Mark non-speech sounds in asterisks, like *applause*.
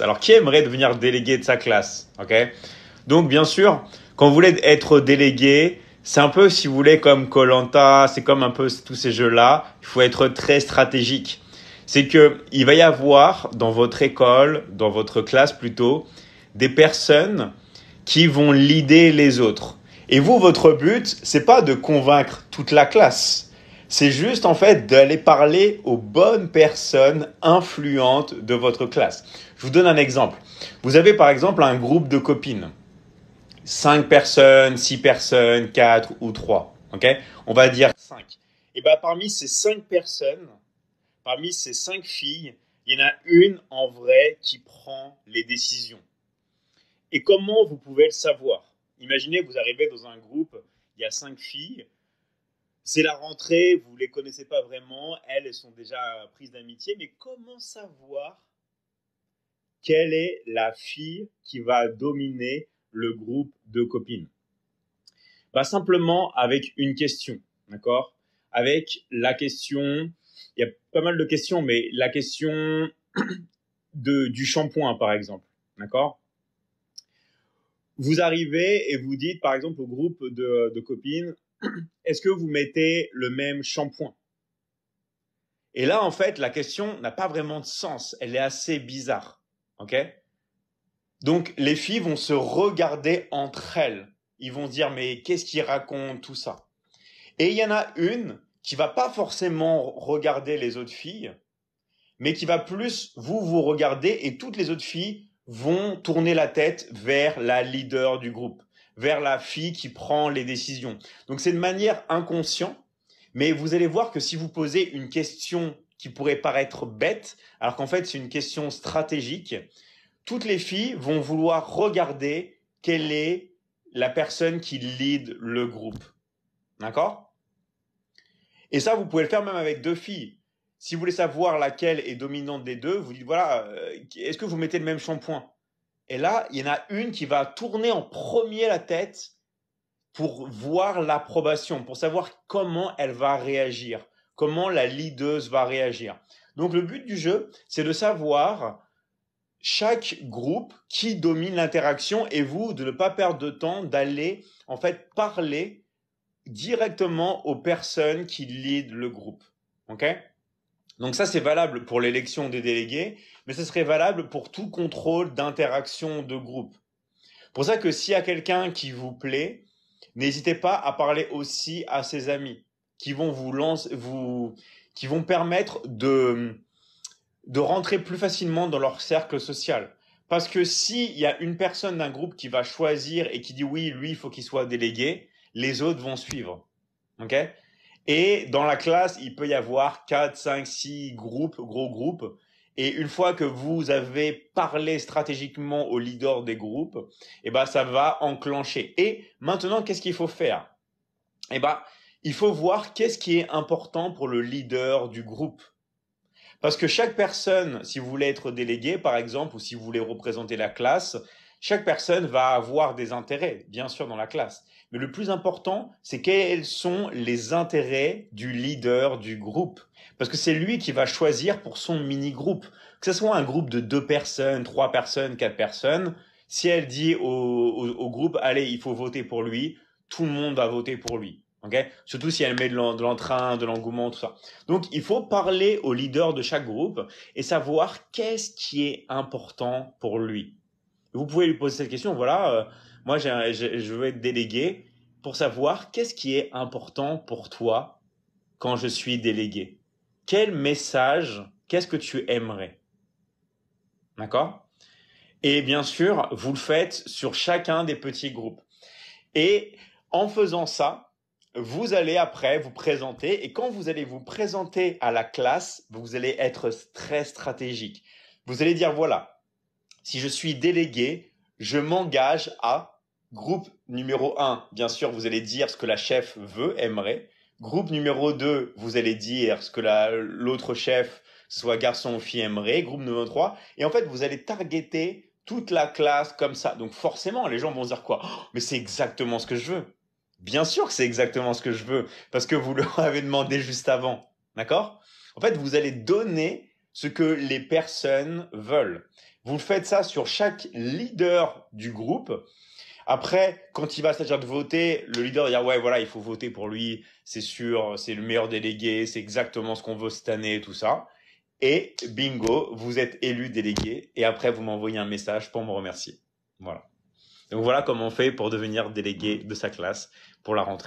Alors, qui aimerait devenir délégué de sa classe Ok. Donc, bien sûr, quand vous voulez être délégué, c'est un peu, si vous voulez, comme Colanta, c'est comme un peu tous ces jeux-là. Il faut être très stratégique. C'est que il va y avoir dans votre école, dans votre classe plutôt, des personnes qui vont l'idée les autres. Et vous, votre but, c'est pas de convaincre toute la classe. C'est juste en fait d'aller parler aux bonnes personnes influentes de votre classe. Je vous donne un exemple. Vous avez par exemple un groupe de copines. Cinq personnes, six personnes, quatre ou trois, OK On va dire cinq. Et eh bien parmi ces cinq personnes, parmi ces cinq filles, il y en a une en vrai qui prend les décisions. Et comment vous pouvez le savoir Imaginez, vous arrivez dans un groupe, il y a cinq filles, c'est la rentrée, vous ne les connaissez pas vraiment, elles, elles sont déjà prises d'amitié, mais comment savoir quelle est la fille qui va dominer le groupe de copines bah, Simplement avec une question, d'accord Avec la question, il y a pas mal de questions, mais la question *clears throat* de, du shampoing, par exemple, d'accord vous arrivez et vous dites, par exemple, au groupe de, de copines, est-ce que vous mettez le même shampoing Et là, en fait, la question n'a pas vraiment de sens. Elle est assez bizarre. OK Donc, les filles vont se regarder entre elles. Ils vont dire, mais qu'est-ce qui raconte tout ça Et il y en a une qui va pas forcément regarder les autres filles, mais qui va plus vous vous regarder et toutes les autres filles vont tourner la tête vers la leader du groupe vers la fille qui prend les décisions. Donc c'est de manière inconsciente, mais vous allez voir que si vous posez une question qui pourrait paraître bête, alors qu'en fait c'est une question stratégique, toutes les filles vont vouloir regarder quelle est la personne qui lead le groupe. D'accord Et ça, vous pouvez le faire même avec deux filles. Si vous voulez savoir laquelle est dominante des deux, vous dites, voilà, euh, est-ce que vous mettez le même shampoing et là, il y en a une qui va tourner en premier la tête pour voir l'approbation, pour savoir comment elle va réagir, comment la leaduse va réagir. Donc le but du jeu, c'est de savoir chaque groupe qui domine l'interaction et vous de ne pas perdre de temps d'aller en fait parler directement aux personnes qui lead le groupe. OK donc ça, c'est valable pour l'élection des délégués, mais ce serait valable pour tout contrôle d'interaction de groupe. Pour ça que s'il y a quelqu'un qui vous plaît, n'hésitez pas à parler aussi à ses amis qui vont vous lancer, vous, qui vont permettre de, de rentrer plus facilement dans leur cercle social. Parce que s'il y a une personne d'un groupe qui va choisir et qui dit oui, lui, il faut qu'il soit délégué, les autres vont suivre. ok et dans la classe, il peut y avoir 4, 5, 6 groupes, gros groupes. Et une fois que vous avez parlé stratégiquement au leader des groupes, eh ben, ça va enclencher. Et maintenant, qu'est-ce qu'il faut faire? Eh ben, il faut voir qu'est-ce qui est important pour le leader du groupe. Parce que chaque personne, si vous voulez être délégué, par exemple, ou si vous voulez représenter la classe, chaque personne va avoir des intérêts, bien sûr, dans la classe. Mais le plus important, c'est quels sont les intérêts du leader du groupe. Parce que c'est lui qui va choisir pour son mini-groupe. Que ce soit un groupe de deux personnes, trois personnes, quatre personnes, si elle dit au, groupe, allez, il faut voter pour lui, tout le monde va voter pour lui. Surtout si elle met de l'entrain, de l'engouement, tout ça. Donc, il faut parler au leader de chaque groupe et savoir qu'est-ce qui est important pour lui. Vous pouvez lui poser cette question. Voilà, euh, moi, je veux être délégué pour savoir qu'est-ce qui est important pour toi quand je suis délégué. Quel message, qu'est-ce que tu aimerais D'accord Et bien sûr, vous le faites sur chacun des petits groupes. Et en faisant ça, vous allez après vous présenter et quand vous allez vous présenter à la classe, vous allez être très stratégique. Vous allez dire voilà, si je suis délégué, je m'engage à groupe numéro 1, bien sûr, vous allez dire ce que la chef veut, aimerait. Groupe numéro 2, vous allez dire ce que l'autre chef, soit garçon ou fille, aimerait. Groupe numéro 3. Et en fait, vous allez targeter toute la classe comme ça. Donc forcément, les gens vont dire quoi oh, Mais c'est exactement ce que je veux. Bien sûr que c'est exactement ce que je veux, parce que vous leur *laughs* avez demandé juste avant. D'accord En fait, vous allez donner ce que les personnes veulent. Vous faites ça sur chaque leader du groupe. Après, quand il va s'agir de voter, le leader va dire ouais voilà, il faut voter pour lui, c'est sûr, c'est le meilleur délégué, c'est exactement ce qu'on veut cette année, tout ça. Et bingo, vous êtes élu délégué et après vous m'envoyez un message pour me remercier. Voilà. Donc voilà comment on fait pour devenir délégué de sa classe pour la rentrée.